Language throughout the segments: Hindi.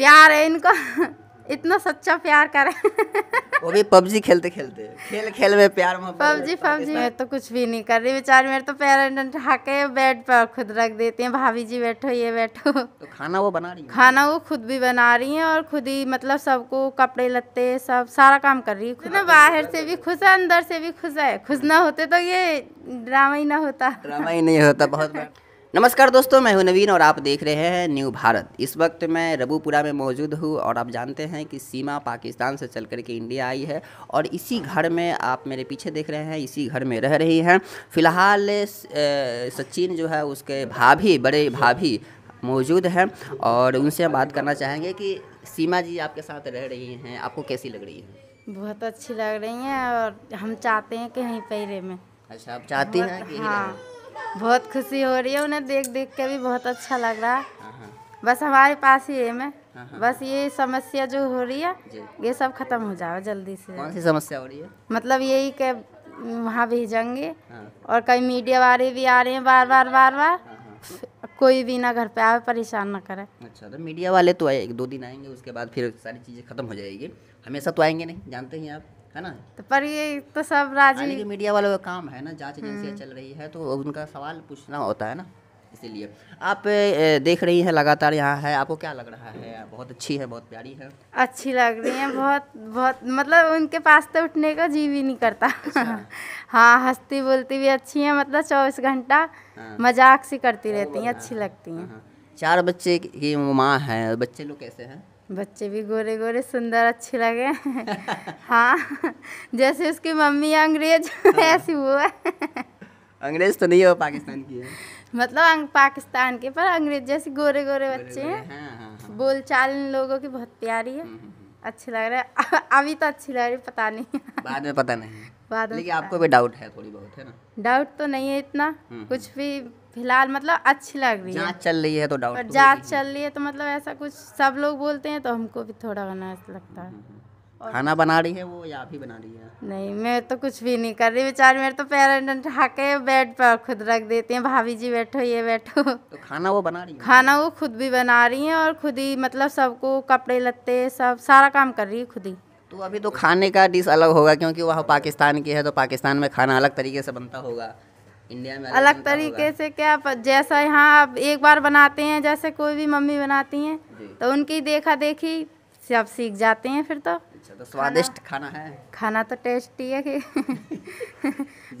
प्यार है इनको इतना सच्चा प्यार करे वो भी पबजी खेलते खेलते खेल खेल में प्यार पबजी पबजी मैं तो कुछ भी नहीं कर रही बेचारे मेरे तो पेरेंट उठा के बेड पर खुद रख देती हैं भाभी जी बैठो ये बैठो तो खाना वो बना रही है खाना वो खुद भी बना रही हैं और खुद ही मतलब सबको कपड़े लत्ते सब सारा काम कर रही है खुद ना बाहर से भी खुश है अंदर से भी खुश है खुश ना होते तो ये ड्रामा ही ना होता ड्रामा ही नहीं होता बहुत नमस्कार दोस्तों मैं हूं नवीन और आप देख रहे हैं न्यू भारत इस वक्त मैं रबूपुरा में मौजूद हूं और आप जानते हैं कि सीमा पाकिस्तान से चल कर के इंडिया आई है और इसी घर में आप मेरे पीछे देख रहे हैं इसी घर में रह रही हैं फिलहाल सचिन जो है उसके भाभी बड़े भाभी मौजूद हैं और उनसे बात करना चाहेंगे कि सीमा जी आपके साथ रह रही हैं आपको कैसी लग रही है बहुत अच्छी लग रही हैं और हम चाहते हैं कि यहीं पर में अच्छा आप चाहती हैं कि हाँ बहुत खुशी हो रही है उन्हें देख देख के भी बहुत अच्छा लग रहा है हाँ, हाँ। बस हमारे पास ही है मैं हाँ, बस ये समस्या जो हो रही है ये सब खत्म हो जाओ जल्दी से कौन सी समस्या हो रही है मतलब यही के वहाँ भेजेंगे और कई मीडिया वाले भी आ रहे हैं बार बार बार बार कोई भी ना घर पे आए परेशान ना करे अच्छा तो मीडिया वाले तो आए एक दो दिन आएंगे उसके बाद फिर सारी चीज़ें खत्म हो जाएगी हमेशा तो आएंगे नहीं जानते हैं आप है ना तो पर ये तो सब राजी मीडिया वालों का काम है ना जांच एजेंसियाँ हम्म। चल रही है तो उनका सवाल पूछना होता है ना इसीलिए आप देख रही हैं लगातार यहाँ है आपको क्या लग रहा है बहुत अच्छी है बहुत प्यारी है अच्छी लग रही है बहुत बहुत मतलब उनके पास तो उठने का जी भी नहीं करता अच्छा। हाँ हंसती बोलती भी अच्छी है मतलब चौबीस घंटा हाँ। मजाक सी करती रहती है अच्छी लगती है हाँ, हाँ। चार बच्चे की माँ है बच्चे लोग कैसे हैं बच्चे भी गोरे गोरे सुंदर अच्छे लगे हाँ जैसे उसकी मम्मी अंग्रेज हाँ। ऐसी वो है अंग्रेज तो नहीं है पाकिस्तान की है मतलब पाकिस्तान के पर अंग्रेज जैसे गोरे गोरे बच्चे हैं हाँ, हाँ, हाँ। इन लोगों की बहुत प्यारी है हम्म, हम्म। अच्छी लग रहा है अभी तो अच्छी लग रही पता नहीं बाद में पता नहीं बाद लेकिन आपको भी डाउट है थोड़ी बहुत है ना डाउट तो नहीं है इतना हम्म, कुछ हम्म। भी फिलहाल मतलब अच्छी लग रही है चल रही है तो डाउट तो जांच चल रही है तो मतलब ऐसा कुछ सब लोग बोलते हैं तो हमको भी थोड़ा बना लगता है हम्म, खाना बना रही है वो या भी बना रही है नहीं मैं तो कुछ भी नहीं कर रही बेचारे मेरे तो पैर उठा के बेड पर खुद रख देती हैं भाभी जी बैठो ये बैठो तो खाना वो बना रही है खाना वो खुद भी बना रही हैं और खुद ही मतलब सबको कपड़े लत्ते सब सारा काम कर रही है खुद ही तो अभी तो खाने का डिश अलग होगा क्योंकि वह पाकिस्तान की है तो पाकिस्तान में खाना अलग तरीके से बनता होगा इंडिया में अलग, अलग तरीके से क्या जैसा यहाँ आप एक बार बनाते हैं जैसे कोई भी मम्मी बनाती हैं तो उनकी देखा देखी सब सीख जाते हैं फिर तो अच्छा तो स्वादिष्ट खाना है खाना तो टेस्टी है कि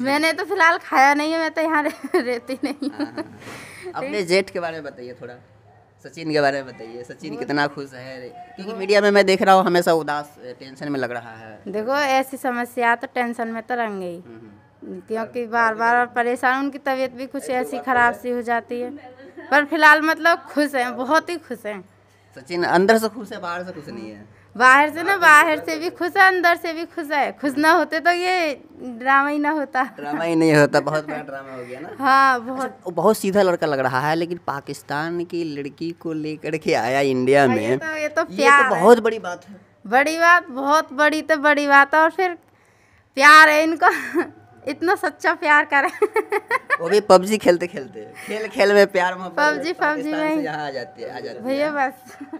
मैंने तो फिलहाल खाया नहीं है मैं तो यहाँ रहती नहीं हाँ, हाँ, हाँ, अपने जेठ के बारे में बताइए थोड़ा सचिन के बारे में बताइए सचिन कितना खुश है क्योंकि मीडिया में मैं देख रहा हूँ हमेशा उदास टेंशन में लग रहा है देखो ऐसी समस्या तो टेंशन में तो रंग गई हम्म, हम्म। क्योंकि बार बार परेशान उनकी तबीयत भी कुछ ऐसी तो खराब सी हो जाती है पर फिलहाल मतलब खुश हैं बहुत ही खुश हैं सचिन अंदर से खुश है बाहर से खुश नहीं है बाहर से ना बाहर से भी खुश है अंदर से भी खुश है खुश ना होते तो ये ड्रामा ही ना होता ड्रामा ही नहीं होता बहुत बड़ा ड्रामा हो गया ना हाँ अच्छा, बहुत अच्छा, बहुत सीधा लड़का लग रहा है लेकिन पाकिस्तान की लड़की को लेकर के आया इंडिया में ये तो, ये तो प्यार ये तो बहुत बड़ी बात है बड़ी बात बहुत बड़ी तो बड़ी बात है और फिर प्यार है इनको इतना सच्चा प्यार कर वो भी पबजी खेलते खेलते खेल खेल में प्यार पबजी पबजी में आ जाती है भैया बस